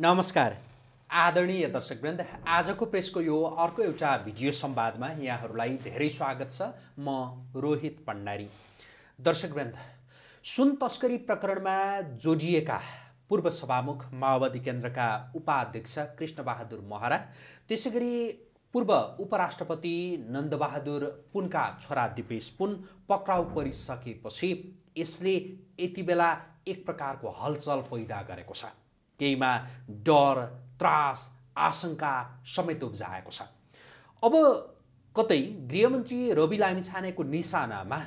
नमस्कार आदरणीय दर्शकवृन्द आजको प्रेसको यो अर्को एउटा भिडियो संवादमा यहाँहरूलाई धेरै स्वागत छ म रोहित पण्डारी दर्शकवृन्द सुन तस्करी प्रकरणमा जोडिएका पूर्व सभामुख माओवादी केन्द्रका उपाध्यक्ष कृष्णबहादुर महरा त्यसै गरी पूर्व उपराष्ट्रपति नन्दबहादुर पुनका छोरा दिपेश पुन पक्राउ परिसकेपछि यसले यति बेला एक प्रकारको हलचल पैदा गरेको छ केहीमा डर त्रास आशंका समेत उब्जाएको छ अब कतै गृहमन्त्री रवि लामिछानेको निशानामा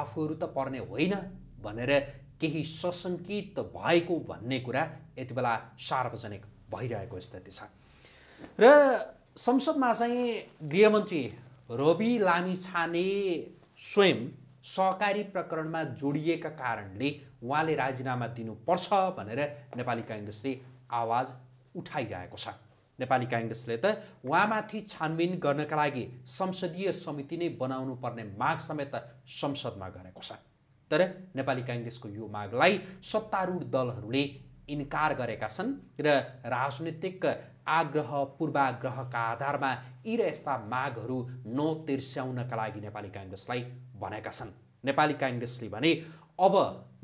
आफूहरू त पर्ने होइन भनेर केही सशङ्कित भएको भन्ने कुरा यति बेला सार्वजनिक भइरहेको स्थिति छ र संसदमा चाहिँ गृहमन्त्री रवि लामिछाने स्वयं सहकारी प्रकरणमा जोडिएका कारणले उहाँले राजीनामा दिनुपर्छ भनेर नेपाली काङ्ग्रेसले आवाज उठाइरहेको छ नेपाली काङ्ग्रेसले त उहाँमाथि छानबिन गर्नका लागि संसदीय समिति नै बनाउनु पर्ने माग समेत संसदमा गरेको छ तर नेपाली काङ्ग्रेसको यो मागलाई सत्तारूढ दलहरूले इन्कार गरेका छन् र राजनीतिक आग्रह पूर्वाग्रहका आधारमा यी र यस्ता मागहरू नतिर्स्याउनका लागि नेपाली काङ्ग्रेसलाई भनेका छन् नेपाली काङ्ग्रेसले भने अब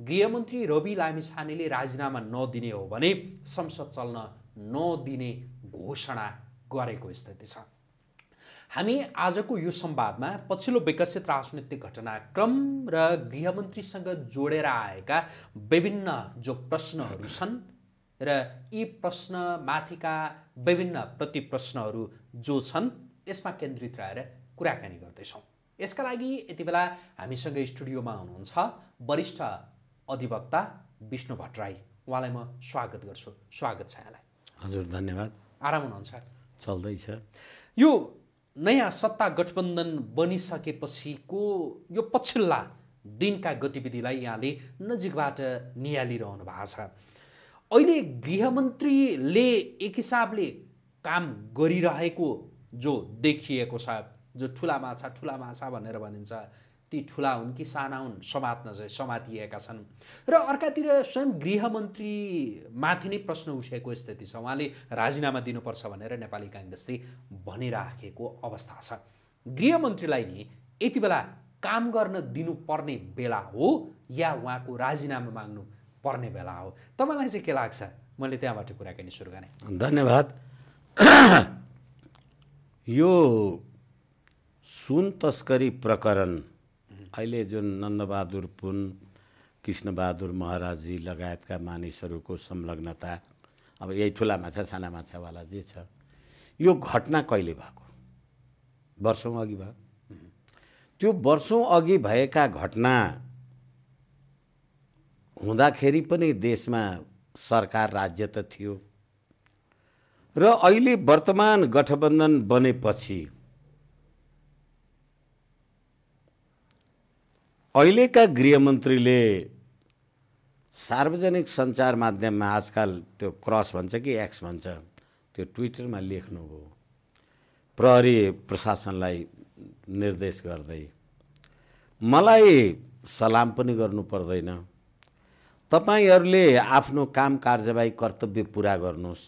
गृहमन्त्री रवि लामिछानेले राजीनामा नदिने हो भने संसद चल्न नदिने घोषणा गरेको स्थिति छ हामी आजको यो संवादमा पछिल्लो विकसित राजनैतिक घटनाक्रम र गृहमन्त्रीसँग जोडेर आएका विभिन्न जो प्रश्नहरू छन् र यी प्रश्नमाथिका विभिन्न प्रति प्रश्नहरू जो छन् यसमा केन्द्रित रहेर कुराकानी गर्दैछौँ यसका लागि यति बेला हामीसँग स्टुडियोमा हुनुहुन्छ वरिष्ठ अधिवक्ता विष्णु भट्टराई उहाँलाई म स्वागत गर्छु स्वागत छ यहाँलाई हजुर धन्यवाद आराम हुनुहुन्छ चल्दैछ यो नयाँ सत्ता गठबन्धन बनिसकेपछिको यो पछिल्ला दिनका गतिविधिलाई यहाँले नजिकबाट निहालिरहनु भएको छ अहिले गृहमन्त्रीले एक हिसाबले काम गरिरहेको जो देखिएको छ जो ठुला माछा ठुला माछा भनेर भनिन्छ ती ठुला हुन् कि साना हुन् समात्न चाहिँ समातिएका छन् र अर्कातिर स्वयं गृहमन्त्रीमाथि नै प्रश्न उठेको स्थिति छ उहाँले राजीनामा दिनुपर्छ भनेर नेपाली काङ्ग्रेसले भनिराखेको अवस्था छ गृहमन्त्रीलाई नि यति बेला काम गर्न दिनुपर्ने बेला हो या उहाँको राजीनामा माग्नु पर्ने बेला हो तपाईँलाई चाहिँ के लाग्छ मैले त्यहाँबाट कुराकानी सुरु गरेँ धन्यवाद यो सुन तस्करी प्रकरण अहिले जुन नन्दबहादुर पुन कृष्णबहादुर महाराजी लगायतका मानिसहरूको संलग्नता अब यही ठुला माछा साना माछावाला जे छ यो घटना कहिले भएको वर्षौँ अघि भयो त्यो वर्षौँ अघि भएका घटना हुँदाखेरि पनि देशमा सरकार राज्य त थियो र अहिले वर्तमान गठबन्धन बनेपछि अहिलेका गृहमन्त्रीले सार्वजनिक सञ्चार माध्यममा आजकल त्यो क्रस भन्छ कि एक्स भन्छ त्यो ट्विटरमा लेख्नुभयो प्रहरी प्रशासनलाई निर्देश गर्दै मलाई सलाम पनि गर्नु पर्दैन तपाईँहरूले आफ्नो काम कार्यवाही कर्तव्य पुरा गर्नुहोस्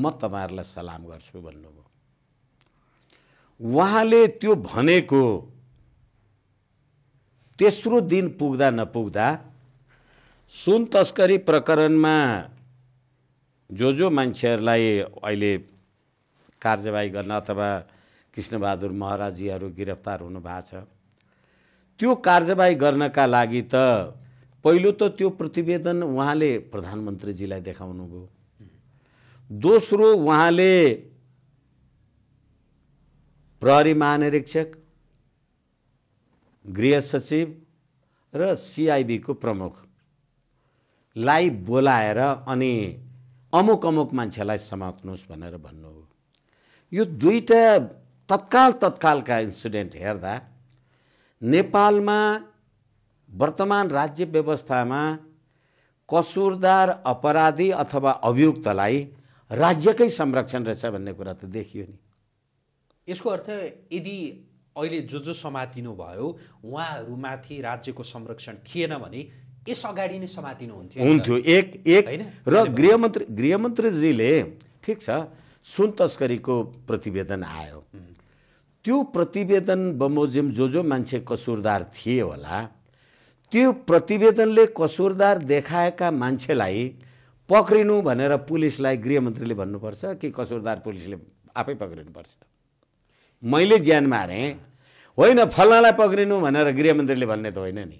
म तपाईँहरूलाई सलाम गर्छु भन्नुभयो उहाँले त्यो भनेको तेस्रो दिन पुग्दा नपुग्दा सुन तस्करी प्रकरणमा जो जो मान्छेहरूलाई अहिले कार्यवाही गर्न अथवा कृष्णबहादुर महाराजीहरू गिरफ्तार हुनुभएको छ त्यो कार्यवाही गर्नका लागि त पहिलो त त्यो प्रतिवेदन उहाँले प्रधानमन्त्रीजीलाई देखाउनु भयो दोस्रो उहाँले प्रहरी महानिरीक्षक गृह सचिव र सिआइबीको प्रमुखलाई बोलाएर अनि अमुक अमुक मान्छेलाई समात्नुहोस् भनेर भन्नु हो यो दुईवटा तत्काल तत्कालका इन्सिडेन्ट हेर्दा नेपालमा वर्तमान राज्य व्यवस्थामा कसुरदार अपराधी अथवा अभियुक्तलाई राज्यकै संरक्षण रहेछ भन्ने कुरा त देखियो नि यसको अर्थ यदि अहिले जो जो समातिनु भयो उहाँहरूमाथि राज्यको संरक्षण थिएन भने यस अगाडि नै समातिनुहुन्थ्यो हुन्थ्यो एक एक र गृहमन्त्री गृहमन्त्रीजीले ठिक छ सुन तस्करीको प्रतिवेदन आयो त्यो प्रतिवेदन बमोजिम जो जो मान्छे कसुरदार थिए होला त्यो प्रतिवेदनले कसुरदार देखाएका मान्छेलाई पक्रिनु भनेर पुलिसलाई गृहमन्त्रीले भन्नुपर्छ कि कसुरदार पुलिसले आफै पक्रिनुपर्छ मैले ज्यान मारेँ होइन फलनालाई पक्रिनु भनेर गृहमन्त्रीले भन्ने त होइन नि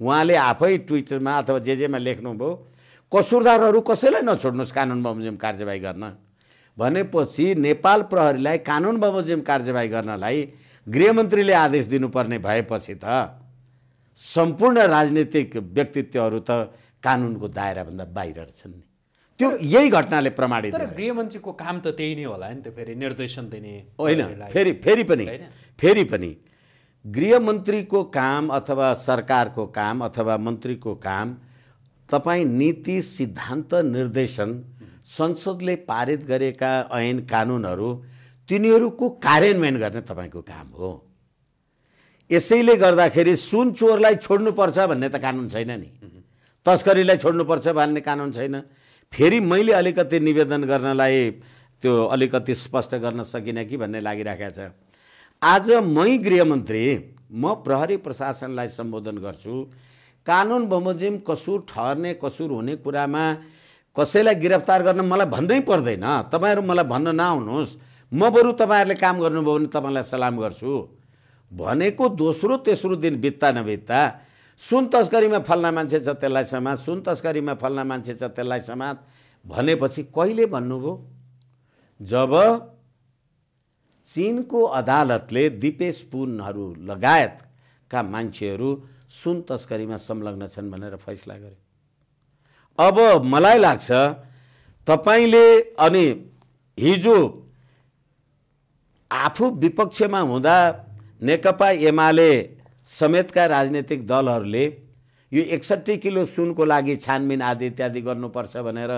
उहाँले आफै ट्विटरमा अथवा जे जेमा लेख्नुभयो कसुरदारहरू कसैलाई नछोड्नुहोस् कानुन बमोजिम कार्यवाही गर्न भनेपछि नेपाल प्रहरीलाई कानुन बमोजिम कार्यवाही गर्नलाई गृहमन्त्रीले आदेश दिनुपर्ने भएपछि त सम्पूर्ण राजनीतिक व्यक्तित्वहरू त कानुनको दायराभन्दा बाहिर छन् नि त्यो यही घटनाले प्रमाणित गृहमन्त्रीको काम त त्यही नै होला नि त फेरि निर्देशन दिने होइन फेरि फेरि पनि फेरि पनि गृहमन्त्रीको काम अथवा सरकारको काम अथवा मन्त्रीको काम तपाईँ नीति सिद्धान्त निर्देशन संसदले पारित गरेका ऐन कानुनहरू तिनीहरूको कार्यान्वयन गर्ने तपाईँको काम हो यसैले गर्दाखेरि सुन चोरलाई छोड्नुपर्छ भन्ने त कानुन छैन नि तस्करीलाई छोड्नुपर्छ भन्ने कानुन छैन फेरि मैले अलिकति निवेदन गर्नलाई त्यो अलिकति स्पष्ट गर्न सकिनँ कि भन्ने लागिराखेको छ आज मै गृहमन्त्री म प्रहरी प्रशासनलाई सम्बोधन गर्छु कानुन बमोजिम कसुर ठहर्ने कसुर हुने कुरामा कसैलाई गिरफ्तार गर्न मलाई भन्दै पर्दैन तपाईँहरू मलाई भन्न नआउनुहोस् म बरु तपाईँहरूले काम गर्नुभयो भने तपाईँलाई सलाम गर्छु भनेको दोस्रो तेस्रो दिन बित्ता नबित्ता सुन तस्करीमा फल्ना मान्छे छ त्यसलाई समात सुन तस्करीमा फल्ना मान्छे छ त्यसलाई समात भनेपछि कहिले भन्नुभयो जब चिनको अदालतले दिपेश पुनहरू लगायतका मान्छेहरू सुन तस्करीमा संलग्न छन् भनेर फैसला गर्यो अब मलाई लाग्छ तपाईँले अनि हिजो आफू विपक्षमा हुँदा नेकपा एमाले समेतका राजनैतिक दलहरूले यो एकसट्ठी किलो सुनको लागि छानबिन आदि इत्यादि गर्नुपर्छ भनेर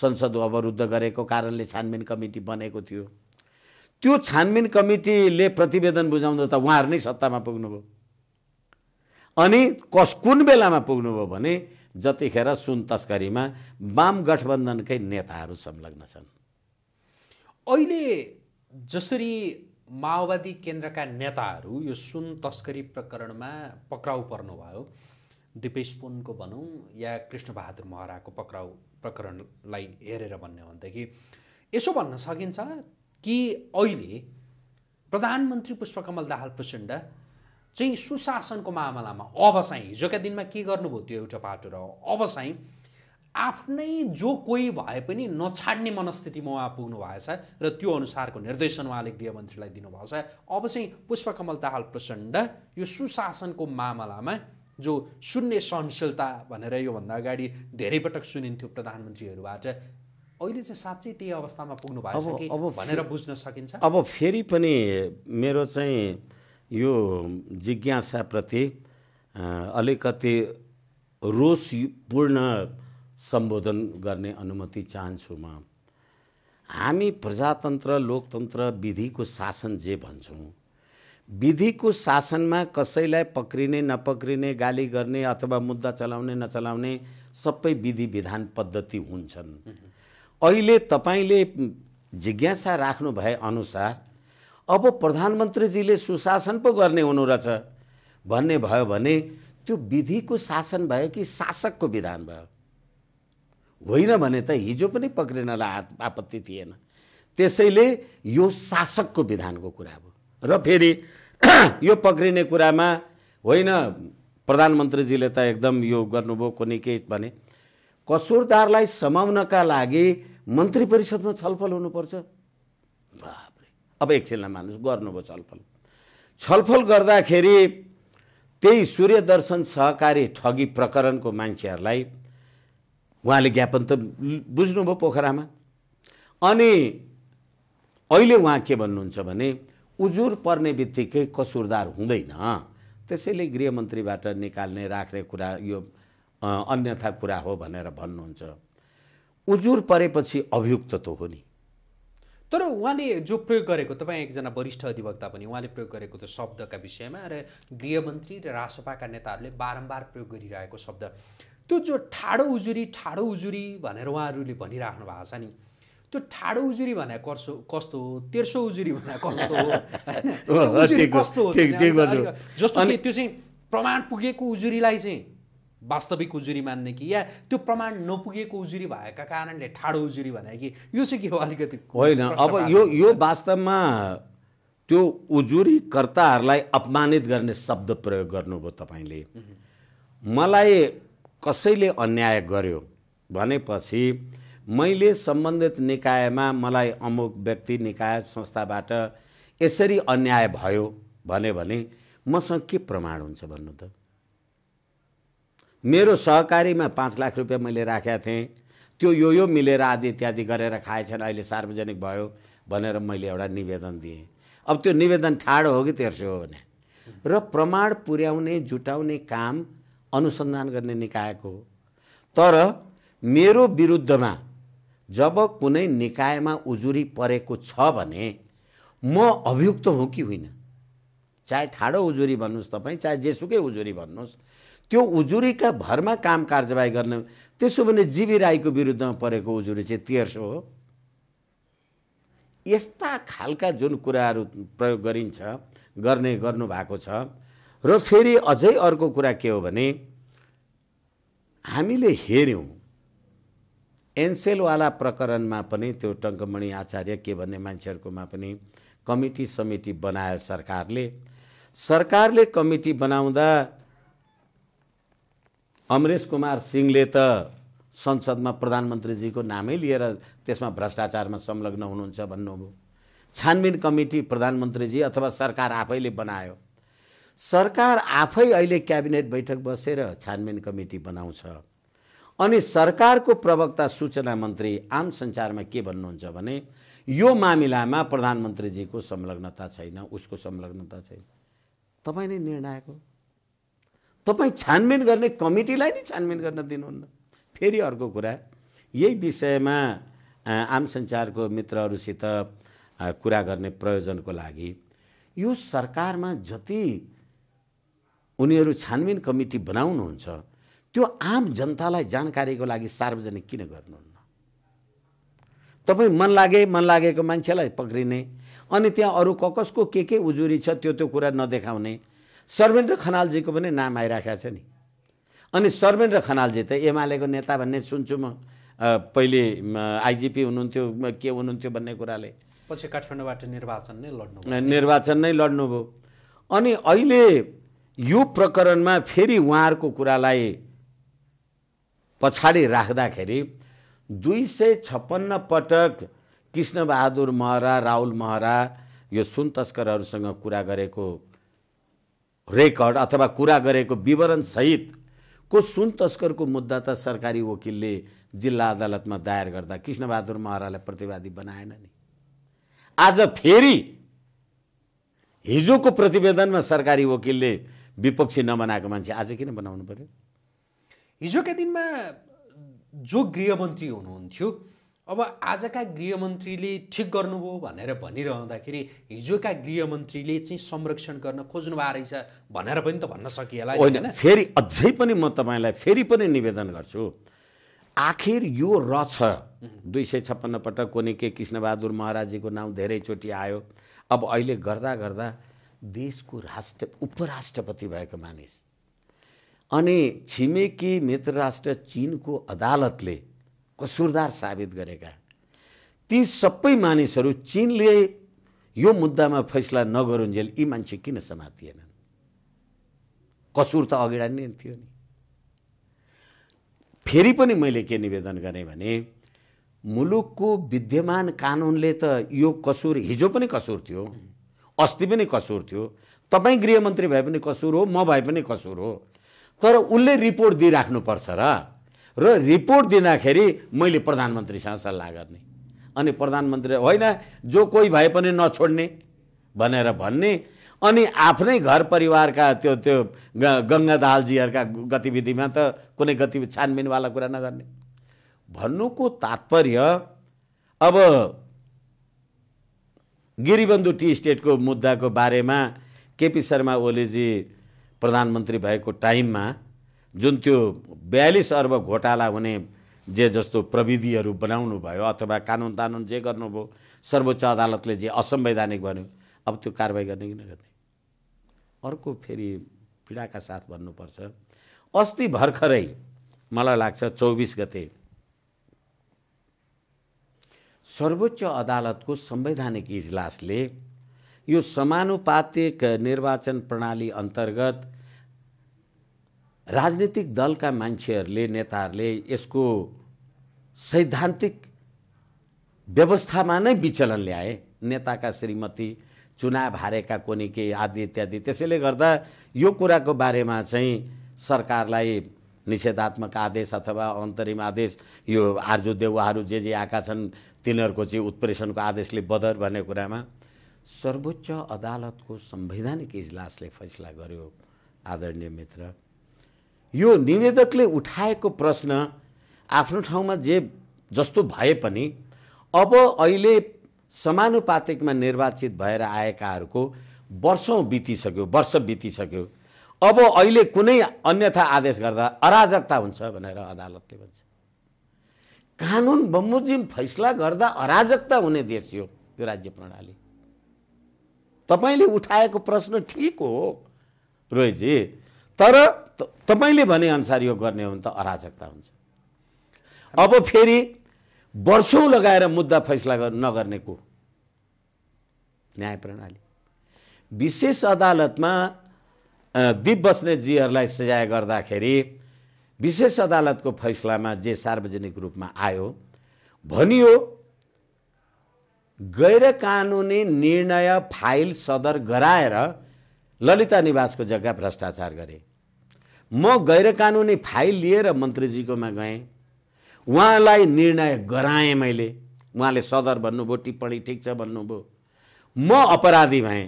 संसद अवरुद्ध गरेको कारणले छानबिन कमिटी बनेको थियो त्यो छानबिन कमिटीले प्रतिवेदन बुझाउँदा त उहाँहरू नै सत्तामा पुग्नुभयो अनि कस कुन बेलामा पुग्नुभयो भने जतिखेर सुन तस्करीमा वाम गठबन्धनकै नेताहरू संलग्न छन् अहिले जसरी माओवादी केन्द्रका नेताहरू यो सुन तस्करी प्रकरणमा पक्राउ पर्नुभयो दिपेश पुनको भनौँ या कृष्णबहादुर महराको पक्राउ प्रकरणलाई हेरेर भन्ने हो भनेदेखि यसो भन्न सकिन्छ कि अहिले प्रधानमन्त्री पुष्पकमल दाहाल प्रचण्ड चाहिँ सुशासनको मामलामा अब चाहिँ हिजोका दिनमा के गर्नुभयो त्यो एउटा पाटो र अब चाहिँ आफ्नै जो कोही भए पनि नछाड्ने मनस्थितिमा उहाँ पुग्नु भएछ र त्यो अनुसारको निर्देशन उहाँले गृहमन्त्रीलाई दिनुभएछ अब चाहिँ पुष्पकमल दाहाल प्रचण्ड यो सुशासनको मामलामा जो शून्य सहनशीलता भनेर योभन्दा अगाडि धेरै पटक सुनिन्थ्यो प्रधानमन्त्रीहरूबाट अहिले चाहिँ साँच्चै त्यही अवस्थामा पुग्नु भएको छ अब भनेर बुझ्न सकिन्छ अब फेरि पनि मेरो चाहिँ यो जिज्ञासाप्रति अलिकति रोषपूर्ण सम्बोधन गर्ने अनुमति चाहन्छु म हामी प्रजातन्त्र लोकतन्त्र विधिको शासन जे भन्छौँ विधिको शासनमा कसैलाई पक्रिने नपक्रिने गाली गर्ने अथवा मुद्दा चलाउने नचलाउने सबै विधि विधान पद्धति हुन्छन् अहिले तपाईँले जिज्ञासा राख्नु भए अनुसार अब प्रधानमन्त्रीजीले सुशासन पो गर्ने हुनु रहेछ भन्ने भयो भने त्यो विधिको शासन भयो कि शासकको विधान भयो होइन भने त हिजो पनि पक्रिनलाई आपत्ति थिएन त्यसैले यो शासकको विधानको कुरा हो र फेरि यो पक्रिने कुरामा होइन प्रधानमन्त्रीजीले त एकदम यो गर्नुभयो कुनै केही भने कसुरदारलाई समाउनका लागि मन्त्री परिषदमा छलफल हुनुपर्छ बाबरे अब एकछिनलाई मान्नु गर्नुभयो छलफल छलफल गर्दाखेरि त्यही सूर्य दर्शन सहकारी ठगी प्रकरणको मान्छेहरूलाई उहाँले ज्ञापन त बुझ्नुभयो पोखरामा अनि अहिले उहाँ के भन्नुहुन्छ भने उजुर पर्ने बित्तिकै कसुरदार हुँदैन त्यसैले गृहमन्त्रीबाट निकाल्ने राख्ने कुरा यो अन्यथा कुरा हो भनेर भन्नुहुन्छ उजुर परेपछि अभियुक्त त हो नि तर उहाँले जो प्रयोग गरेको तपाईँ एकजना वरिष्ठ अधिवक्ता पनि उहाँले प्रयोग गरेको त्यो शब्दका विषयमा र गृहमन्त्री र रासपाका नेताहरूले बारम्बार प्रयोग गरिरहेको शब्द त्यो जो ठाडो उजुरी ठाडो उजुरी भनेर उहाँहरूले भनिराख्नु भएको छ नि त्यो ठाडो उजुरी भने कसो कस्तो हो तेर्सो उजुरी भने कस्तो हो कस्तो हो जस्तो कि त्यो चाहिँ प्रमाण पुगेको उजुरीलाई चाहिँ वास्तविक उजुरी मान्ने कि या त्यो प्रमाण नपुगेको उजुरी भएका कारणले ठाडो उजुरी भने कि यो चाहिँ के हो अलिकति होइन अब यो यो वास्तवमा त्यो उजुरीकर्ताहरूलाई अपमानित गर्ने शब्द प्रयोग गर्नुभयो तपाईँले मलाई कसैले अन्याय गर्यो भनेपछि मैले सम्बन्धित निकायमा मलाई अमुक व्यक्ति निकाय संस्थाबाट यसरी अन्याय भयो भन्यो भने मसँग के प्रमाण हुन्छ भन्नु त मेरो सहकारीमा पाँच लाख रुपियाँ मैले राखेका थिएँ त्यो यो यो मिलेर आदि इत्यादि गरेर खाएछन् अहिले सार्वजनिक भयो भनेर मैले एउटा निवेदन दिएँ अब त्यो निवेदन ठाडो हो कि तेर्सो हो भने र प्रमाण पुर्याउने जुटाउने काम अनुसन्धान गर्ने निकायको हो तर मेरो विरुद्धमा जब कुनै निकायमा उजुरी परेको छ भने म अभियुक्त हुँ कि होइन चाहे ठाडो उजुरी भन्नुहोस् तपाईँ चाहे जेसुकै उजुरी भन्नुहोस् त्यो उजुरीका भरमा काम कार्यवाही गर्ने त्यसो भने जीवी राईको विरुद्धमा परेको उजुरी चाहिँ तेर्सो हो यस्ता खालका जुन कुराहरू प्रयोग गरिन्छ गर्ने गर्नुभएको छ र फेरि अझै अर्को कुरा के हो भने हामीले हेऱ्यौँ एनसेलवाला प्रकरणमा पनि त्यो टङ्कमणि आचार्य के भन्ने मान्छेहरूकोमा पनि कमिटी समिति बनायो सरकारले सरकारले कमिटी बनाउँदा अमरेश कुमार सिंहले त संसदमा प्रधानमन्त्रीजीको नामै लिएर त्यसमा भ्रष्टाचारमा संलग्न हुनुहुन्छ भन्नुभयो छानबिन कमिटी प्रधानमन्त्रीजी अथवा सरकार आफैले बनायो सरकार आफै अहिले क्याबिनेट बैठक बसेर छानबिन कमिटी बनाउँछ अनि सरकारको प्रवक्ता सूचना मन्त्री आम सञ्चारमा के भन्नुहुन्छ भने यो मामिलामा प्रधानमन्त्रीजीको संलग्नता छैन उसको संलग्नता छैन तपाईँ नै निर्णायक हो तपाईँ छानबिन गर्ने कमिटीलाई नै छानबिन गर्न दिनुहुन्न फेरि अर्को कुरा यही विषयमा आम सञ्चारको मित्रहरूसित कुरा गर्ने प्रयोजनको लागि यो सरकारमा जति उनीहरू छानबिन कमिटी बनाउनुहुन्छ त्यो आम जनतालाई जानकारीको लागि सार्वजनिक किन गर्नुहुन्न तपाईँ मन लागे मन लागेको मान्छेलाई पक्रिने अनि त्यहाँ अरू ककसको के के उजुरी छ त्यो त्यो कुरा नदेखाउने सर्वेन्द्र खनालजीको पनि नाम आइरहेको छ नि अनि सर्वेन्द्र खनालजी त एमालेको नेता भन्ने सुन्छु म पहिले आइजिपी हुनुहुन्थ्यो के हुनुहुन्थ्यो भन्ने कुराले पछि काठमाडौँबाट निर्वाचन नै लड्नु निर्वाचन नै लड्नुभयो अनि अहिले यो प्रकरणमा फेरि उहाँहरूको कुरालाई पछाडि राख्दाखेरि दुई सय छप्पन्न पटक कृष्णबहादुर महरा राहुल महरा यो सुन तस्करहरूसँग कुरा गरेको रेकर्ड अथवा कुरा गरेको विवरणसहितको सुन तस्करको मुद्दा त सरकारी वकिलले जिल्ला अदालतमा दायर गर्दा कृष्णबहादुर महरालाई प्रतिवादी बनाएन नि आज फेरि हिजोको प्रतिवेदनमा सरकारी वकिलले विपक्षी नबनाएको मान्छे आज किन बनाउनु पऱ्यो हिजोका दिनमा जो गृहमन्त्री हुनुहुन्थ्यो अब आजका गृहमन्त्रीले ठिक गर्नुभयो भनेर भनिरहँदाखेरि हिजोका गृहमन्त्रीले चाहिँ संरक्षण गर्न खोज्नु भएको रहेछ भनेर पनि त भन्न सकिएला होइन फेरि अझै पनि म तपाईँलाई फेरि पनि निवेदन गर्छु आखिर यो र रछ दुई सय छप्पन्न पटक के कृष्णबहादुर महाराजीको नाउँ धेरैचोटि आयो अब अहिले गर्दा गर्दा देशको राष्ट्र उपराष्ट्रपति भएको मानिस अनि छिमेकी मित्र राष्ट्र चिनको अदालतले कसुरदार साबित गरेका ती सबै मानिसहरू चिनले यो मुद्दामा फैसला नगरुन्जेल यी मान्छे किन समातिएनन् कसुर त अगाडि नै थियो नि फेरि पनि मैले के निवेदन गरेँ भने मुलुकको विद्यमान कानुनले त यो कसुर हिजो पनि कसुर थियो अस्ति पनि कसुर थियो तपाईँ गृहमन्त्री भए पनि कसुर हो म भए पनि कसुर हो तर उसले रिपोर्ट दिइराख्नुपर्छ र र रिपोर्ट दिँदाखेरि मैले प्रधानमन्त्रीसँग सल्लाह गर्ने अनि प्रधानमन्त्री होइन जो कोही भए पनि नछोड्ने भनेर भन्ने अनि आफ्नै घर परिवारका त्यो त्यो गङ्गा दालजीहरूका गतिविधिमा त कुनै गतिविधि छानबिनवाला कुरा नगर्ने भन्नुको तात्पर्य अब गिरिबन्धु टी स्टेटको मुद्दाको बारेमा केपी शर्मा ओलीजी प्रधानमन्त्री भएको टाइममा जुन त्यो बयालिस अर्ब घोटाला हुने जे जस्तो प्रविधिहरू बनाउनु भयो अथवा कानुन तानुन जे गर्नुभयो सर्वोच्च अदालतले जे असंवैधानिक भन्यो अब त्यो कारवाही गर्ने कि नगर्ने अर्को फेरि पीडाका साथ भन्नुपर्छ अस्ति भर्खरै मलाई लाग्छ चौबिस गते सर्वोच्च अदालतको संवैधानिक इजलासले यो समानुपातिक निर्वाचन प्रणाली अन्तर्गत राजनीतिक दलका मान्छेहरूले नेताहरूले यसको सैद्धान्तिक व्यवस्थामा नै विचलन ल्याए नेताका श्रीमती चुनाव हारेका कोनी के आदि इत्यादि त्यसैले गर्दा यो कुराको बारेमा चाहिँ सरकारलाई निषेधात्मक आदेश अथवा अन्तरिम आदेश यो आर्जु देउवाहरू जे जे आएका छन् तिनीहरूको चाहिँ उत्प्रेषणको आदेशले बदर भन्ने कुरामा सर्वोच्च अदालतको संवैधानिक इजलासले फैसला गर्यो आदरणीय मित्र यो निवेदकले उठाएको प्रश्न आफ्नो ठाउँमा जे जस्तो भए पनि अब अहिले समानुपातिकमा निर्वाचित भएर आएकाहरूको वर्षौँ बितिसक्यो वर्ष बितिसक्यो अब अहिले कुनै अन्यथा आदेश गर्दा अराजकता हुन्छ भनेर अदालतले भन्छ कानुन बमोजिम फैसला गर्दा अराजकता हुने देश हो यो राज्य प्रणाली तपाईँले उठाएको प्रश्न ठिक हो रोहितजी तर तपाईँले भनेअनुसार यो गर्ने हो भने त अराजकता हुन्छ अब फेरि वर्षौँ लगाएर मुद्दा फैसला नगर्नेको न्याय प्रणाली विशेष अदालतमा दिप बस्नेतजीहरूलाई सजाय गर्दाखेरि विशेष अदालतको फैसलामा जे सार्वजनिक रूपमा आयो भनियो गैर कानुनी निर्णय फाइल सदर गराएर ललिता निवासको जग्गा भ्रष्टाचार गरे म गैर कानुनी फाइल लिएर मन्त्रीजीकोमा गएँ उहाँलाई निर्णय गराएँ मैले उहाँले सदर भन्नुभयो टिप्पणी ठिक छ भन्नुभयो म अपराधी भएँ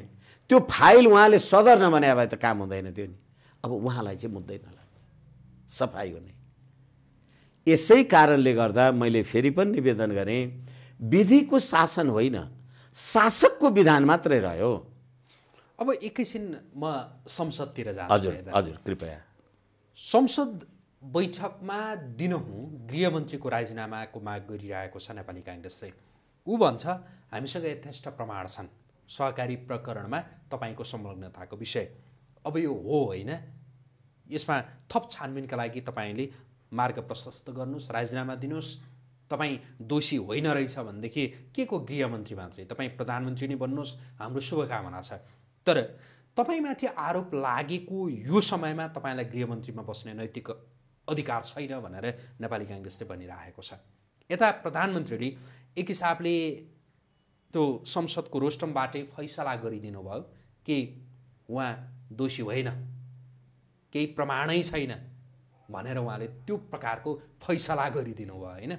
त्यो फाइल उहाँले सदर नभने भए त काम हुँदैन थियो नि अब उहाँलाई चाहिँ मुद्दै सफाई हुने यसै कारणले गर्दा मैले फेरि पनि निवेदन गरेँ विधिको शासन होइन शासकको विधान मात्रै रह्यो अब एकैछिन म संसदतिर जान्छु हजुर हजुर कृपया संसद बैठकमा दिनहुँ गृहमन्त्रीको राजीनामाको माग गरिरहेको छ नेपाली काङ्ग्रेसले ऊ भन्छ हामीसँग यथेष्ट प्रमाण छन् सहकारी प्रकरणमा तपाईँको संलग्नताको विषय अब यो हो होइन यसमा थप छानबिनका लागि तपाईँले मार्ग प्रशस्त गर्नुहोस् राजीनामा दिनुहोस् तपाईँ दोषी होइन रहेछ भनेदेखि के को गृहमन्त्री मात्रै तपाईँ प्रधानमन्त्री नै बन्नुहोस् हाम्रो शुभकामना छ तर तपाईँमाथि आरोप लागेको यो समयमा तपाईँलाई गृहमन्त्रीमा बस्ने नैतिक अधिकार छैन भनेर नेपाली काङ्ग्रेसले भनिरहेको छ यता प्रधानमन्त्रीले एक हिसाबले त्यो संसदको रोस्टमबाटै फैसला गरिदिनु भयो कि उहाँ दोषी होइन केही प्रमाणै छैन भनेर उहाँले त्यो प्रकारको फैसला गरिदिनु भयो होइन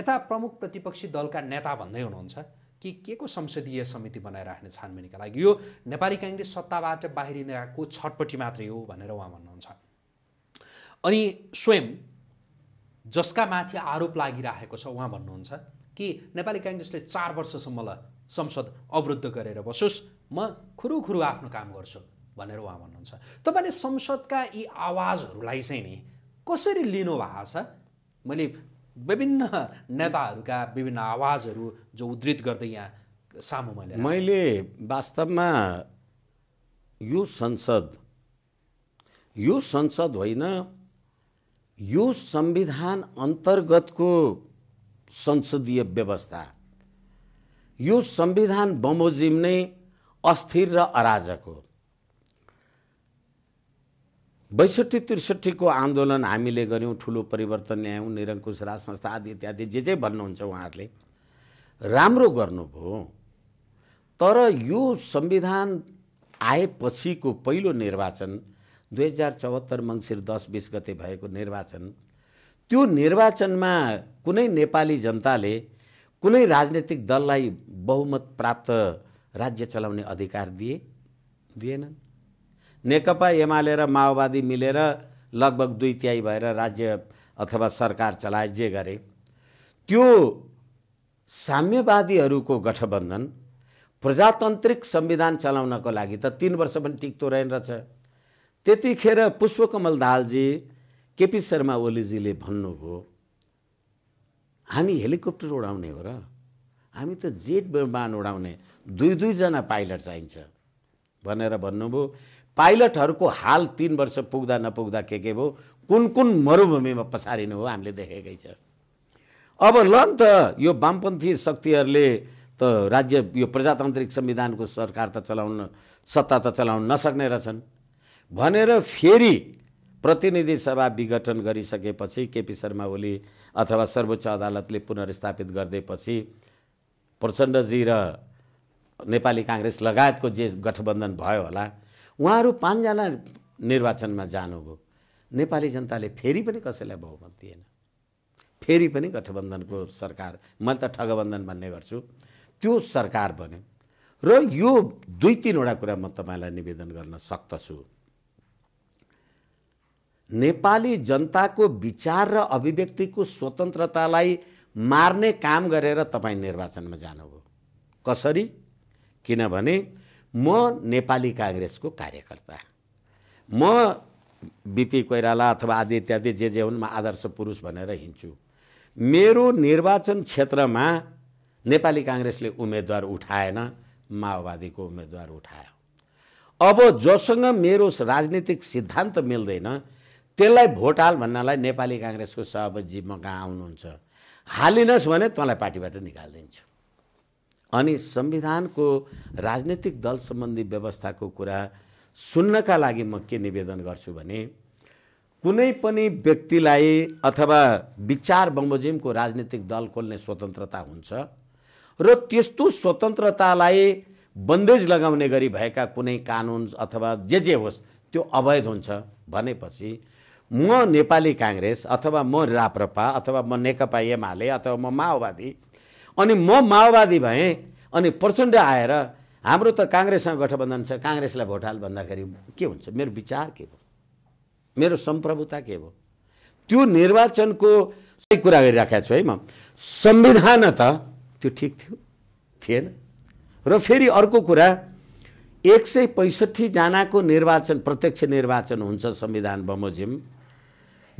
यता प्रमुख प्रतिपक्षी दलका नेता भन्दै हुनुहुन्छ कि के को संसदीय समिति बनाइराख्ने छानबिनका लागि यो नेपाली काङ्ग्रेस सत्ताबाट बाहिरिँदाको छटपट्टि मात्रै हो भनेर उहाँ भन्नुहुन्छ अनि स्वयं जसका माथि आरोप लागिरहेको छ उहाँ भन्नुहुन्छ कि नेपाली काङ्ग्रेसले चार वर्षसम्मलाई संसद अवरुद्ध गरेर बसोस् म खुरुखुरु आफ्नो काम गर्छु भनेर उहाँ भन्नुहुन्छ तपाईँले संसदका यी आवाजहरूलाई चाहिँ नि कसरी लिनुभएको छ मैले विभिन्न नेताहरूका विभिन्न आवाजहरू जो उद्धित गर्दै यहाँ सामु मैले मैले वास्तवमा यो संसद यो संसद होइन यो संविधान अन्तर्गतको संसदीय व्यवस्था यो संविधान बमोजिम नै अस्थिर र अराजक हो बैसठी त्रिसठीको आन्दोलन हामीले गऱ्यौँ ठुलो परिवर्तन ल्यायौँ निरङ्कुश राज संस्था आदि इत्यादि जे जे भन्नुहुन्छ उहाँहरूले राम्रो गर्नुभयो तर यो संविधान आएपछिको पहिलो निर्वाचन दुई हजार चौहत्तर मङ्सिर दस बिस गते भएको निर्वाचन त्यो निर्वाचनमा कुनै नेपाली जनताले कुनै राजनैतिक दललाई बहुमत प्राप्त राज्य चलाउने अधिकार दिए दिएनन् नेकपा एमाले र माओवादी मिलेर लगभग दुई तिहाई भएर राज्य अथवा सरकार चलाए जे गरे त्यो साम्यवादीहरूको गठबन्धन प्रजातान्त्रिक संविधान चलाउनको लागि त तिन वर्ष पनि टिक्तो रहेन रहेछ त्यतिखेर पुष्पकमल दालजी केपी शर्मा ओलीजीले भन्नुभयो हामी हेलिकप्टर उडाउने हो र हामी त जेट विमान उडाउने दुई दुईजना पाइलट चाहिन्छ भनेर भन्नुभयो पाइलटहरूको हाल तिन वर्ष पुग्दा नपुग्दा के के भयो कुन कुन मरुभूमिमा पसारिनु हो हामीले देखेकै छ अब ल नि त यो वामपन्थी शक्तिहरूले त राज्य यो प्रजातान्त्रिक संविधानको सरकार त चलाउन सत्ता त चलाउन नसक्ने रहेछन् भनेर फेरि प्रतिनिधि सभा विघटन गरिसकेपछि केपी शर्मा ओली अथवा सर्वोच्च अदालतले पुनर्स्थापित गरिदिएपछि प्रचण्डजी र नेपाली काङ्ग्रेस लगायतको जे गठबन्धन भयो होला उहाँहरू पाँचजना निर्वाचनमा जानुभयो नेपाली जनताले फेरि पनि कसैलाई बहुमत दिएन फेरि पनि गठबन्धनको सरकार मैले त ठगबन्धन भन्ने गर्छु त्यो सरकार बन्यो र यो दुई तिनवटा कुरा म तपाईँलाई निवेदन गर्न सक्दछु नेपाली जनताको विचार र अभिव्यक्तिको स्वतन्त्रतालाई मार्ने काम गरेर तपाईँ निर्वाचनमा जानुभयो कसरी किनभने म नेपाली काङ्ग्रेसको कार्यकर्ता म बिपी कोइराला अथवा आदि इत्यादि जे जे हुन् म आदर्श पुरुष भनेर हिँड्छु मेरो निर्वाचन क्षेत्रमा नेपाली काङ्ग्रेसले उम्मेद्वार उठाएन माओवादीको उम्मेद्वार उठायो अब जोसँग मेरो राजनीतिक सिद्धान्त मिल्दैन त्यसलाई भोट हाल भन्नलाई नेपाली काङ्ग्रेसको सभापतिजी म कहाँ आउनुहुन्छ हालिनस् भने तँलाई पार्टीबाट निकालिदिन्छु अनि संविधानको राजनैतिक दल सम्बन्धी व्यवस्थाको कुरा सुन्नका लागि म के निवेदन गर्छु भने कुनै पनि व्यक्तिलाई अथवा विचार बमोजिमको राजनीतिक दल खोल्ने स्वतन्त्रता हुन्छ र त्यस्तो स्वतन्त्रतालाई बन्देज लगाउने गरी भएका कुनै कानुन अथवा जे जे होस् त्यो अवैध हुन्छ भनेपछि म नेपाली काङ्ग्रेस अथवा म राप्रपा अथवा म नेकपा एमाले अथवा म माओवादी अनि म माओवादी भएँ अनि प्रचण्ड आएर हाम्रो त काङ्ग्रेससँग गठबन्धन छ काङ्ग्रेसलाई भोट हाल भन्दाखेरि के हुन्छ मेरो विचार के भयो मेरो सम्प्रभुता के भयो त्यो निर्वाचनको सही कुरा गरिराखेको छु है म संविधान त त्यो ठिक थियो थिएन र फेरि अर्को कुरा एक सय पैँसठीजनाको निर्वाचन प्रत्यक्ष निर्वाचन हुन्छ संविधान बमोजिम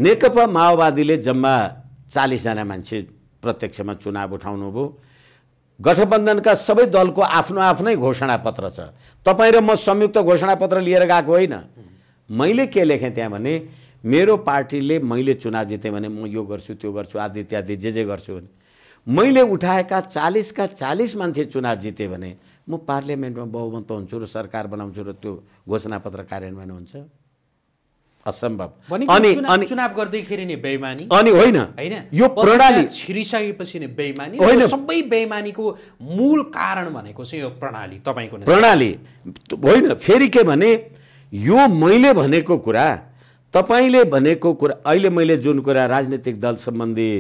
नेकपा माओवादीले जम्मा चालिसजना मान्छे प्रत्यक्षमा चुनाव उठाउनुभयो गठबन्धनका सबै दलको आफ्नो आफ्नै घोषणापत्र छ तपाईँ र म संयुक्त घोषणापत्र लिएर गएको होइन मैले के लेखेँ त्यहाँ भने मेरो पार्टीले मैले चुनाव जितेँ भने म यो गर्छु त्यो गर्छु आदि इत्यादि जे जे गर्छु भने मैले उठाएका चालिसका चालिस मान्छे चुनाव जितेँ भने म पार्लियामेन्टमा बहुमत हुन्छु र सरकार बनाउँछु र त्यो घोषणापत्र कार्यान्वयन हुन्छ असम्भव अनि अनि चुनाव गर्दैखेरि नै बेइमानी अनि होइन होइन यो प्रणाली छिरिसकेपछि नै बेइमानी होइन सबै बेइमानीको मूल कारण भनेको चाहिँ यो प्रणाली तपाईँको प्रणाली होइन फेरि के भने यो मैले भनेको कुरा तपाईँले भनेको कुरा अहिले मैले जुन कुरा राजनीतिक दल सम्बन्धी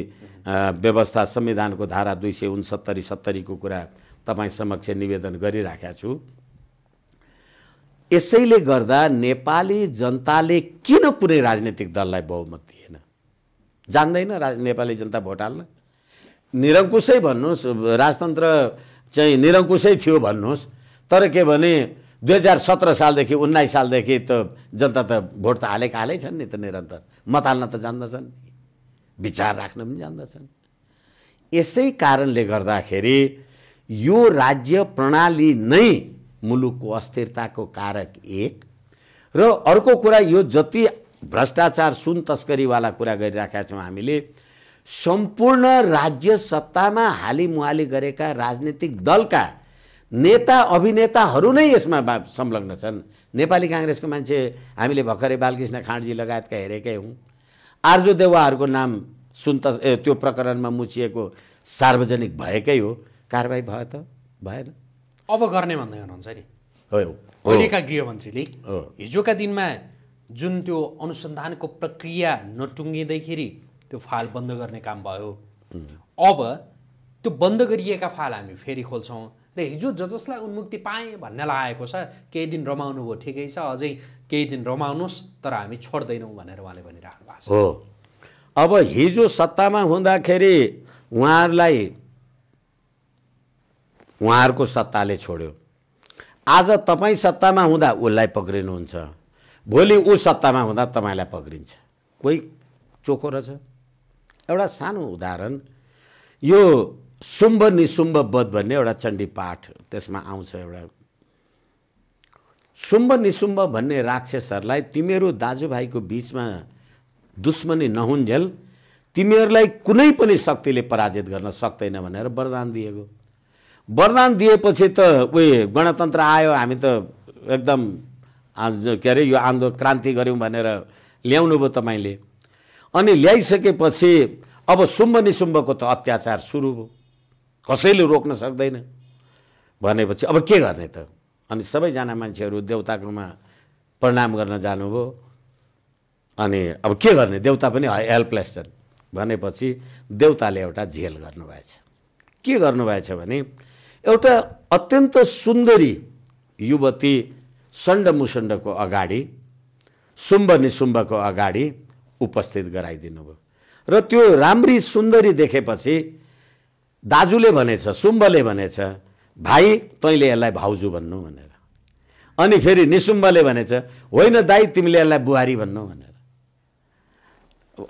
व्यवस्था संविधानको धारा दुई सय उन्सत्तरी सत्तरीको कुरा तपाईँ समक्ष निवेदन गरिराखेका छु यसैले गर्दा नेपाली जनताले किन कुनै राजनीतिक दललाई बहुमत दिएन जान्दैन राज नेपाली जनता भोट हाल्न निरङ्कुशै भन्नुहोस् राजतन्त्र चाहिँ निरङ्कुशै थियो भन्नुहोस् तर के भने दुई हजार सत्र सालदेखि उन्नाइस सालदेखि त जनता त भोट त हालेका हालै छन् नि त निरन्तर मत हाल्न त जान्दछन् विचार राख्न पनि जान्दछन् यसै कारणले गर्दाखेरि यो राज्य प्रणाली नै मुलुकको अस्थिरताको कारक एक र अर्को कुरा यो जति भ्रष्टाचार सुन तस्करीवाला कुरा गरिराखेका छौँ हामीले सम्पूर्ण राज्य सत्तामा हालीमुहाली गरेका राजनीतिक दलका नेता अभिनेताहरू नै यसमा संलग्न छन् नेपाली काङ्ग्रेसको मान्छे हामीले भर्खरै बालकृष्ण खाँडजी लगायतका हेरेकै हौँ आर्जु देवाहरूको नाम सुन्त त्यो प्रकरणमा मुचिएको सार्वजनिक भएकै हो कारवाही भयो त भएन अब गर्ने भन्दै हुनुहुन्छ नि अहिलेका गृहमन्त्रीले हिजोका दिनमा जुन त्यो अनुसन्धानको प्रक्रिया नटुङ्गिँदैखेरि त्यो फाइल बन्द गर्ने काम भयो अब त्यो बन्द गरिएका फाइल हामी फेरि खोल्छौँ र हिजो ज जसलाई उन्मुक्ति पाएँ भन्ने लागेको छ केही दिन रमाउनु भयो ठिकै छ अझै केही दिन रमाउनुहोस् तर हामी छोड्दैनौँ भनेर उहाँले भनिराख्नु भएको छ हो अब हिजो सत्तामा हुँदाखेरि उहाँहरूलाई उहाँहरूको सत्ताले छोड्यो आज तपाईँ सत्तामा हुँदा उसलाई पक्रिनुहुन्छ भोलि ऊ सत्तामा हुँदा तपाईँलाई पक्रिन्छ कोही चोखो रहेछ एउटा सानो उदाहरण यो शुम्भ निशुम्भ वध भन्ने एउटा चण्डी पाठ त्यसमा आउँछ एउटा शुम्भ निशुम्भ भन्ने राक्षसहरूलाई तिमीहरू दाजुभाइको बिचमा दुश्मनी नहुन्जेल तिमीहरूलाई कुनै पनि शक्तिले पराजित गर्न सक्दैन भनेर वरदान दिएको वरदान दिएपछि त उयो गणतन्त्र आयो हामी त एकदम के अरे यो आन्दोलन क्रान्ति गऱ्यौँ भनेर ल्याउनु भयो तपाईँले अनि ल्याइसकेपछि अब सुम्ब निसुम्बको त अत्याचार सुरु भयो कसैले रोक्न सक्दैन भनेपछि अब के गर्ने त अनि सबैजना मान्छेहरू देउताकोमा प्रणाम गर्न जानुभयो अनि अब के गर्ने देउता पनि हेल्पलेस छन् भनेपछि देउताले एउटा झेल गर्नुभएछ के गर्नुभएछ भने एउटा अत्यन्त सुन्दरी युवती सण्ड मुसण्डको अगाडि सुम्ब निसुम्बको अगाडि उपस्थित गराइदिनु भयो र त्यो राम्री सुन्दरी देखेपछि दाजुले भनेछ सुम्बले भनेछ भाइ तैँले यसलाई भाउजू भन्नु भनेर अनि फेरि निसुम्बले भनेछ होइन दाई तिमीले यसलाई बुहारी भन्नु भनेर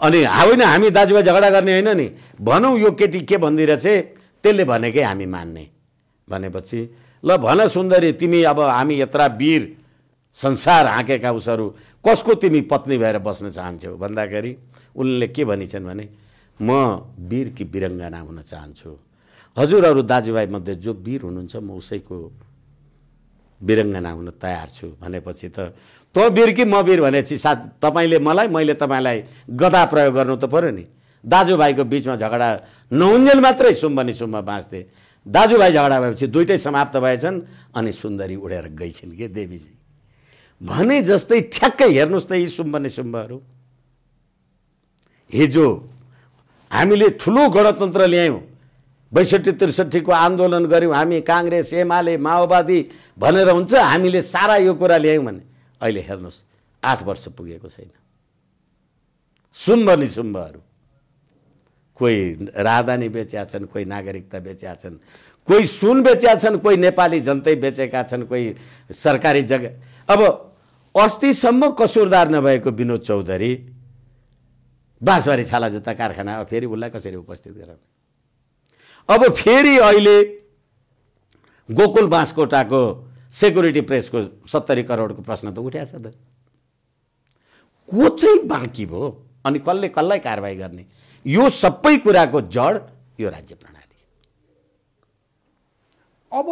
अनि होइन हामी दाजुभाइ झगडा गर्ने होइन नि भनौँ यो केटी के भनिदिरहेछ त्यसले भनेकै हामी मान्ने भनेपछि ल भन सुन्दरी तिमी अब हामी यत्र वीर संसार हाँकेका उसहरू कसको तिमी पत्नी भएर बस्न चाहन्छौ भन्दाखेरि उनले के भनिन्छन् भने म वीर कि वीरङ्गना हुन चाहन्छु हजुरहरू दाजुभाइमध्ये जो वीर हुनुहुन्छ म उसैको वीरङ्गना हुन तयार छु भनेपछि त तँ वीर कि म वीर भनेपछि साथ तपाईँले मलाई मैले तपाईँलाई गदा प्रयोग गर्नु त पऱ्यो नि दाजुभाइको बिचमा झगडा नहुन्जेल मात्रै सुम्बनी सुम्ब बाँच्थेँ दाजुभाइ झगडा भएपछि दुइटै समाप्त भएछन् अनि सुन्दरी उडेर गइछिन् कि देवीजी भने जस्तै ठ्याक्कै हेर्नुहोस् त यी शुम्भ सुम्बहरू हिजो हामीले ठुलो गणतन्त्र ल्यायौँ बैसठी त्रिसठीको आन्दोलन गऱ्यौँ हामी काङ्ग्रेस एमाले माओवादी भनेर हुन्छ हामीले सारा यो कुरा ल्यायौँ भने अहिले हेर्नुहोस् आठ वर्ष पुगेको छैन नि सुम्बहरू कोही राजधानी बेच्या छन् कोही नागरिकता बेच्या छन् कोही सुन बेच्या छन् कोही नेपाली जनतै बेचेका छन् कोही सरकारी जग्गा अब अस्तिसम्म कसुरदार नभएको विनोद चौधरी बाँसबारी छाला जुत्ता कारखाना अब फेरि उसलाई कसरी उपस्थित गराउने अब फेरि अहिले गोकुल बाँसकोटाको सेक्युरिटी प्रेसको सत्तरी करोडको प्रश्न त उठ्या छ त को चाहिँ बाँकी भयो अनि कसले कसलाई कारवाही गर्ने यो सबै कुराको जड यो राज्य प्रणाली अब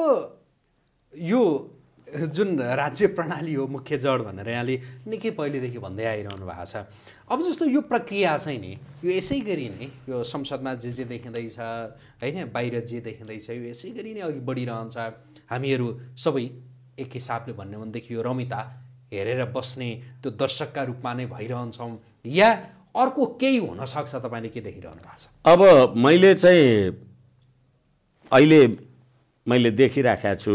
यो जुन राज्य प्रणाली हो मुख्य जड भनेर यहाँले निकै पहिलेदेखि भन्दै आइरहनु भएको छ अब जस्तो यो प्रक्रिया चाहिँ नि यो यसै गरी नै यो संसदमा जे जे देखिँदैछ होइन बाहिर जे देखिँदैछ यो यसै गरी नै अघि बढिरहन्छ हामीहरू सबै एक हिसाबले भन्यो भनेदेखि यो रमिता हेरेर बस्ने त्यो दर्शकका रूपमा नै भइरहन्छौँ या अर्को केही हुनसक्छ तपाईँले के देखिरहनु भएको छ अब मैले चाहिँ अहिले मैले देखिराखेको छु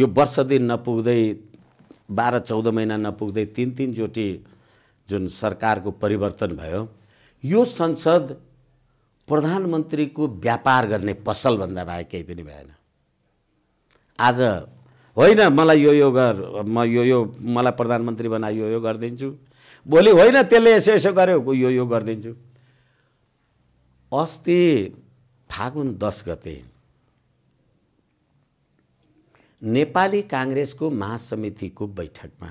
यो वर्ष दिन नपुग्दै बाह्र चौध महिना नपुग्दै तिन तिनचोटि जुन सरकारको परिवर्तन भयो यो संसद प्रधानमन्त्रीको व्यापार गर्ने पसलभन्दा बाहेक केही पनि भएन आज होइन मलाई यो यो गर म यो यो मलाई प्रधानमन्त्री बना यो यो गरिदिन्छु भोलि होइन त्यसले यसो यसो गर्यो यो यो गरिदिन्छु अस्ति फागुन दस गते नेपाली काङ्ग्रेसको महासमितिको बैठकमा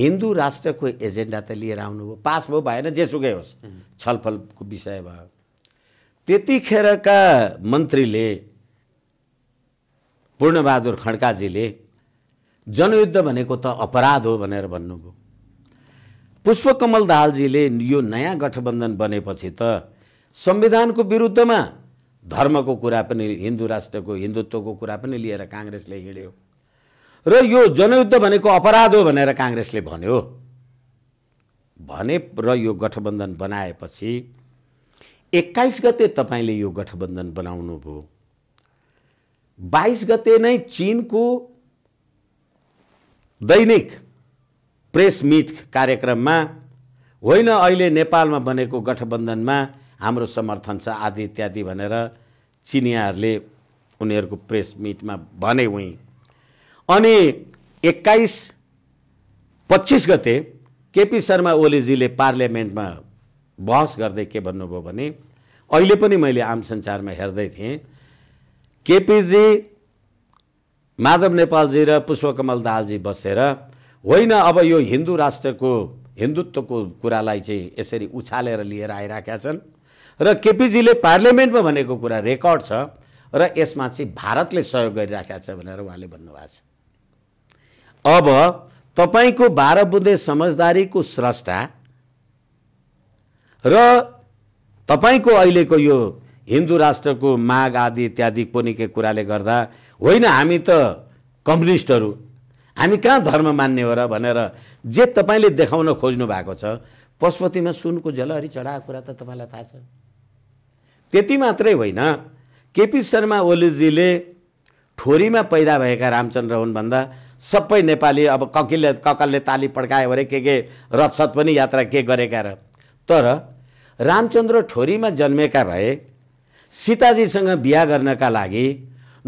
हिन्दू राष्ट्रको एजेन्डा त लिएर आउनुभयो पास भयो भएन जेसुकै होस् छलफलको विषय भयो त्यतिखेरका मन्त्रीले पूर्णबहादुर खड्काजीले जनयुद्ध भनेको त अपराध हो भनेर भन्नुभयो पुष्पकमल दाहालजीले यो नयाँ गठबन्धन बनेपछि त संविधानको विरुद्धमा धर्मको कुरा पनि हिन्दू राष्ट्रको हिन्दुत्वको कुरा पनि लिएर काङ्ग्रेसले हिँड्यो र यो जनयुद्ध भनेको अपराध हो भनेर काङ्ग्रेसले भन्यो भने र यो गठबन्धन बनाएपछि एक्काइस गते तपाईँले यो गठबन्धन बनाउनुभयो बाइस गते नै चिनको दैनिक प्रेस मिट कार्यक्रममा होइन अहिले नेपालमा बनेको गठबन्धनमा हाम्रो समर्थन छ आदि इत्यादि भनेर चिनियाहरूले उनीहरूको प्रेस मिटमा भने उहीँ अनि एक्काइस पच्चिस गते केपी शर्मा ओलीजीले पार्लियामेन्टमा बहस गर्दै के भन्नुभयो भने अहिले पनि मैले आम सञ्चारमा हेर्दै थिएँ केपीजी माधव नेपालजी र पुष्पकमल दालजी बसेर होइन अब यो हिन्दू राष्ट्रको हिन्दुत्वको कुरालाई चाहिँ यसरी उछालेर लिएर आइरहेका छन् र केपिजीले पार्लियामेन्टमा भनेको कुरा रेकर्ड छ र यसमा चाहिँ भारतले सहयोग गरिराखेका छ भनेर उहाँले भन्नुभएको छ अब तपाईँको बाह्र बुधे समझदारीको स्रष्टा र तपाईँको अहिलेको यो हिन्दू राष्ट्रको माग आदि इत्यादि कोनिके कुराले गर्दा होइन हामी त कम्युनिस्टहरू हामी कहाँ धर्म मान्ने हो र भनेर जे तपाईँले देखाउन खोज्नु भएको छ पशुपतिमा सुनको जलहरी चढाएको कुरा त तपाईँलाई थाहा छ त्यति मात्रै होइन केपी शर्मा ओलीजीले ठोरीमा पैदा भएका रामचन्द्र हुन् भन्दा सबै नेपाली अब ककिलले ककलले ताली पड्कायो अरे के के रथसत पनि यात्रा के गरेका र तर रामचन्द्र ठोरीमा जन्मेका भए सीताजीसँग बिहा गर्नका लागि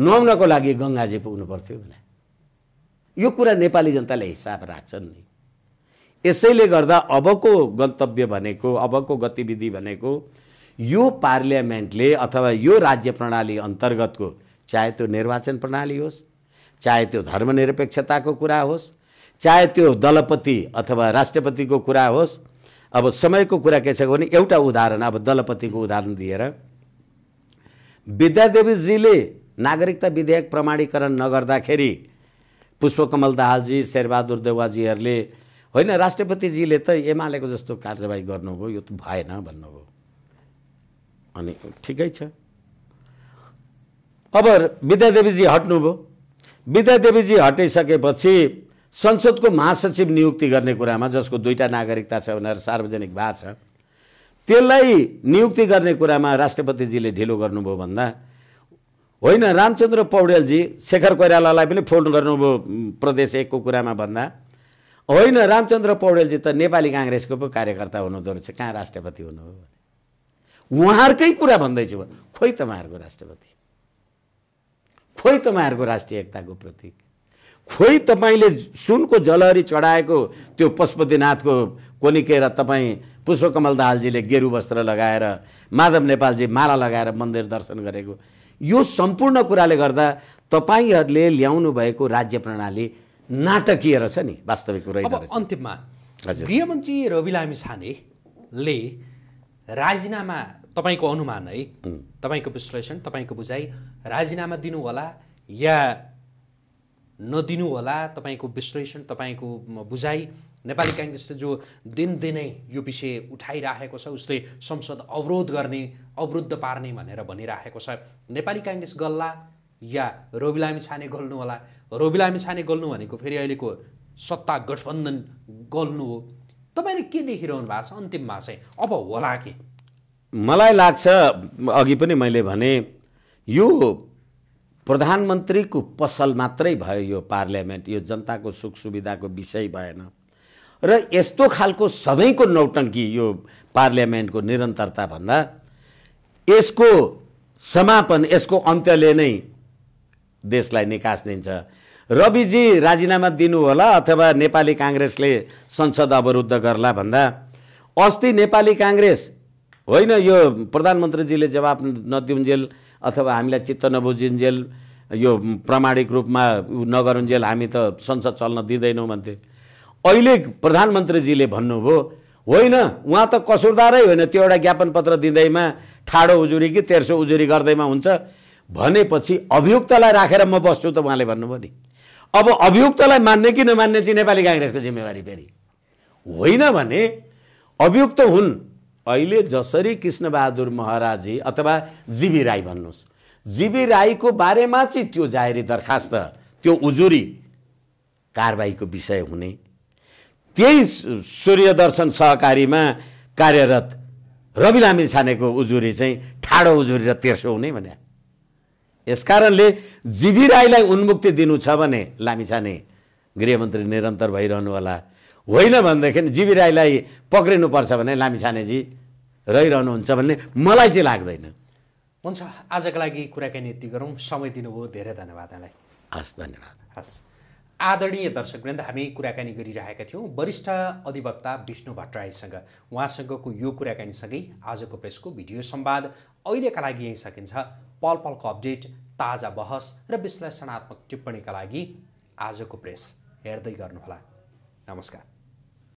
नुहाउनको लागि गङ्गाजी पुग्नु पर्थ्यो भने यो कुरा नेपाली जनताले हिसाब राख्छन् नि यसैले गर्दा अबको गन्तव्य भनेको अबको गतिविधि भनेको यो पार्लियामेन्टले अथवा यो राज्य प्रणाली अन्तर्गतको चाहे त्यो निर्वाचन प्रणाली होस् चाहे त्यो धर्मनिरपेक्षताको कुरा होस् चाहे त्यो दलपति अथवा राष्ट्रपतिको कुरा होस् अब समयको कुरा के छ भने एउटा उदाहरण अब दलपतिको उदाहरण दिएर विद्यादेवीजीले नागरिकता विधेयक प्रमाणीकरण नगर्दाखेरि पुष्पकमल दाहालजी शेरबहादुर देवाजीहरूले होइन राष्ट्रपतिजीले त एमालेको जस्तो कार्यवाही गर्नुभयो यो त भएन भन्नुभयो अनि ठिकै छ अब विद्यादेवीजी हट्नुभयो विद्यादेवीजी हटिसकेपछि संसदको महासचिव नियुक्ति गर्ने कुरामा जसको दुईवटा नागरिकता छ भनेर सार्वजनिक भएको छ त्यसलाई नियुक्ति गर्ने कुरामा राष्ट्रपतिजीले ढिलो गर्नुभयो भन्दा होइन रामचन्द्र पौडेलजी शेखर कोइरालालाई पनि फोन गर्नुभयो प्रदेश एकको कुरामा भन्दा होइन रामचन्द्र पौडेलजी त नेपाली काङ्ग्रेसको पो कार्यकर्ता हुनुहुँदो रहेछ कहाँ राष्ट्रपति हुनुभयो भने उहाँहरूकै कुरा भन्दैछु खोइ तपाईँहरूको राष्ट्रपति खोइ तपाईँहरूको राष्ट्रिय एकताको प्रतीक खोइ तपाईँले सुनको जलहरी चढाएको त्यो पशुपतिनाथको कोनिकेर तपाईँ पुष्पकमल दाहालजीले गेरु वस्त्र लगाएर माधव नेपालजी माला लगाएर मन्दिर दर्शन गरेको यो सम्पूर्ण कुराले गर्दा तपाईँहरूले ल्याउनु भएको राज्य प्रणाली नाटकीय रहेछ नि वास्तविक रहेन अन्तिममा गृहमन्त्री रवि लामी छानेले राजीनामा तपाईँको अनुमान है तपाईँको विश्लेषण तपाईँको बुझाइ राजीनामा दिनु होला या नदिनु होला तपाईँको विश्लेषण तपाईँको बुझाइ नेपाली काङ्ग्रेसले जो दिनदिनै यो विषय उठाइराखेको छ उसले संसद अवरोध गर्ने अवरुद्ध पार्ने भनेर भनिराखेको छ नेपाली काङ्ग्रेस गल्ला या रोबिलामी छाने गल्नु होला रोबिलामी छाने गल्नु भनेको फेरि अहिलेको सत्ता गठबन्धन गल्नु हो तपाईँले के देखिरहनु भएको छ अन्तिममा चाहिँ अब होला कि मलाई लाग्छ अघि पनि मैले भने यो प्रधानमन्त्रीको पसल मात्रै भयो यो पार्लियामेन्ट यो जनताको सुख सुविधाको विषय भएन र यस्तो खालको सधैँको नौटङ्की यो पार्लियामेन्टको निरन्तरता भन्दा यसको समापन यसको अन्त्यले नै देशलाई निकास दिन्छ रविजी राजीनामा दिनु होला अथवा नेपाली काङ्ग्रेसले संसद अवरुद्ध गर्ला भन्दा अस्ति नेपाली काङ्ग्रेस होइन यो प्रधानमन्त्रीजीले जवाब नदिउन्जेल अथवा हामीलाई चित्त नबुझिन्जेल यो प्रामाणिक रूपमा नगरुन्जेल हामी त संसद चल्न दिँदैनौँ भन्थे अहिले प्रधानमन्त्रीजीले भन्नुभयो होइन उहाँ त कसुरदारै होइन त्यो एउटा ज्ञापन पत्र दिँदैमा ठाडो उजुरी कि तेर्सो उजुरी गर्दैमा हुन्छ भनेपछि अभियुक्तलाई राखेर म बस्छु त उहाँले भन्नुभयो नि अब अभियुक्तलाई मान्ने कि नमान्ने चाहिँ नेपाली काङ्ग्रेसको जिम्मेवारी फेरि होइन भने अभियुक्त हुन् अहिले जसरी कृष्णबहादुर महाराजी अथवा जिबी राई भन्नुहोस् जिबी राईको बारेमा चाहिँ त्यो जाहेरी दरखास्त त्यो उजुरी कारबाहीको विषय हुने त्यही सूर्य दर्शन सहकारीमा कार्यरत रवि लामी छानेको उजुरी चाहिँ ठाडो उजुरी र तेर्सो हुने भने यसकारणले जिबी राईलाई उन्मुक्ति दिनु छ भने लामी छाने गृहमन्त्री निरन्तर भइरहनु होला होइन भनेदेखि जिबी राईलाई पक्रिनुपर्छ भने लामी छानेजी रहिरहनुहुन्छ भन्ने मलाई चाहिँ लाग्दैन हुन्छ आजको लागि कुराकानी यति गरौँ समय दिनुभयो धेरै धन्यवाद यहाँलाई हस् धन्यवाद हस् आदरणीय दर्शकवृन्द हामी कुराकानी गरिरहेका थियौँ वरिष्ठ अधिवक्ता विष्णु भट्टराईसँग उहाँसँगको यो कुराकानीसँगै आजको प्रेसको भिडियो सम्वाद अहिलेका लागि यहीँ सकिन्छ पल पलको अपडेट ताजा बहस र विश्लेषणात्मक टिप्पणीका लागि आजको प्रेस हेर्दै गर्नुहोला नमस्कार